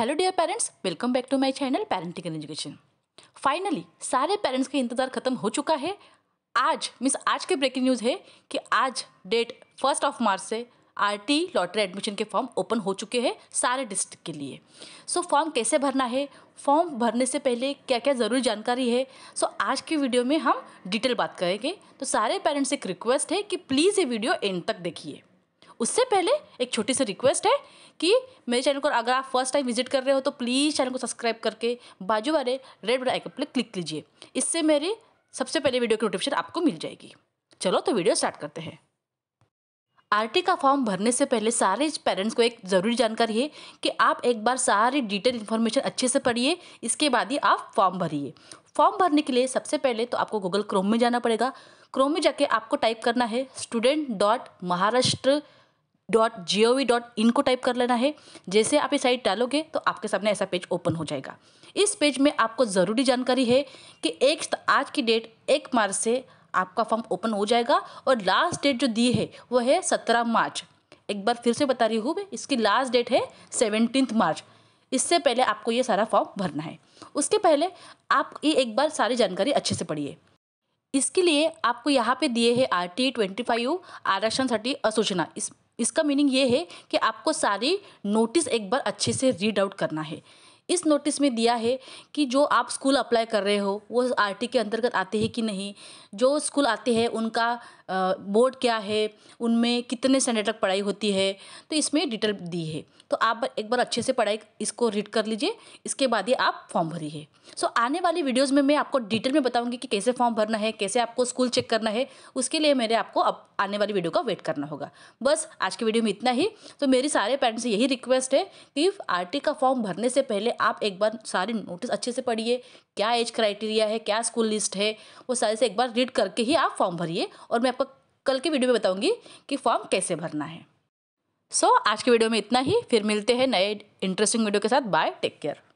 hello dear parents welcome back to my channel parenting and education finally सारे parents का इंतजार खत्म हो चुका है आज मीन्स आज के ब्रेकिंग न्यूज़ है कि आज डेट फर्स्ट ऑफ मार्च से आरटी लॉटरी एडमिशन के फॉर्म ओपन हो चुके हैं सारे डिस्ट्रिक्ट के लिए सो so, फॉर्म कैसे भरना है फॉर्म भरने से पहले क्या क्या ज़रूरी जानकारी है सो so, आज की वीडियो में हम डिटेल बात करेंगे तो सारे पेरेंट्स एक रिक्वेस्ट है कि प्लीज़ ये वीडियो एंड तक देखिए उससे पहले एक छोटी सी रिक्वेस्ट है कि मेरे चैनल को अगर आप फर्स्ट टाइम विजिट कर रहे हो तो प्लीज़ चैनल को सब्सक्राइब करके बाजू वाले रेड बटन आइकन पर क्लिक कीजिए इससे मेरी सबसे पहले वीडियो की नोटिफिकेशन आपको मिल जाएगी चलो तो वीडियो स्टार्ट करते हैं आरटी का फॉर्म भरने से पहले सारे पेरेंट्स को एक ज़रूरी जानकारी है कि आप एक बार सारी डिटेल इन्फॉर्मेशन अच्छे से पढ़िए इसके बाद ही आप फॉर्म भरिए फॉर्म भरने के लिए सबसे पहले तो आपको गूगल क्रोम में जाना पड़ेगा क्रोम में जाके आपको टाइप करना है student dot Maharashtra dot G O V dot in को टाइप कर लेना है जैसे आप ये साइट डालोगे तो आपके सामने ऐसा पेज ओपन हो जाएगा इस पेज में आपको ज़रूरी जानकारी है कि एक आज की डेट एक मार्च से आपका फॉर्म ओपन हो जाएगा और लास्ट डेट जो दी है वो है सत्रह मार्च एक बार फिर से बता रही हूँ मैं इसकी लास्ट डेट है सेवनटीन मार्च इससे पहले आपको ये सारा फॉर्म भरना है उसके पहले आप ये एक बार सारी जानकारी अच्छे से पढ़िए इसके लिए आपको यहाँ पे दिए हैं आर टी ट्वेंटी फाइव आरक्षण साठी असूचना इस इसका मीनिंग ये है कि आपको सारी नोटिस एक बार अच्छे से रीड आउट करना है इस नोटिस में दिया है कि जो आप स्कूल अप्लाई कर रहे हो वो आर टी के अंतर्गत आते हैं कि नहीं जो स्कूल आते हैं उनका बोर्ड क्या है उनमें कितने स्टैंडर्ड तक पढ़ाई होती है तो इसमें डिटेल दी है तो आप एक बार अच्छे से पढ़ाई इसको रीड कर लीजिए इसके बाद ही आप फॉर्म भरिए सो so, आने वाली वीडियोज़ में मैं आपको डिटेल में बताऊँगी कि कैसे फॉर्म भरना है कैसे आपको स्कूल चेक करना है उसके लिए मेरे आपको अब आने वाली वीडियो का वेट करना होगा बस आज के वीडियो में इतना ही तो मेरी सारे पेरेंट्स से यही रिक्वेस्ट है कि आर का फॉर्म भरने से पहले आप एक बार सारे नोटिस अच्छे से पढ़िए क्या एज क्राइटेरिया है क्या स्कूल लिस्ट है वो सारे से एक बार रीड करके ही आप फॉर्म भरिए और मैं आपको कल के वीडियो में बताऊँगी कि फॉर्म कैसे भरना है सो so, आज के वीडियो में इतना ही फिर मिलते हैं नए इंटरेस्टिंग वीडियो के साथ बाय टेक केयर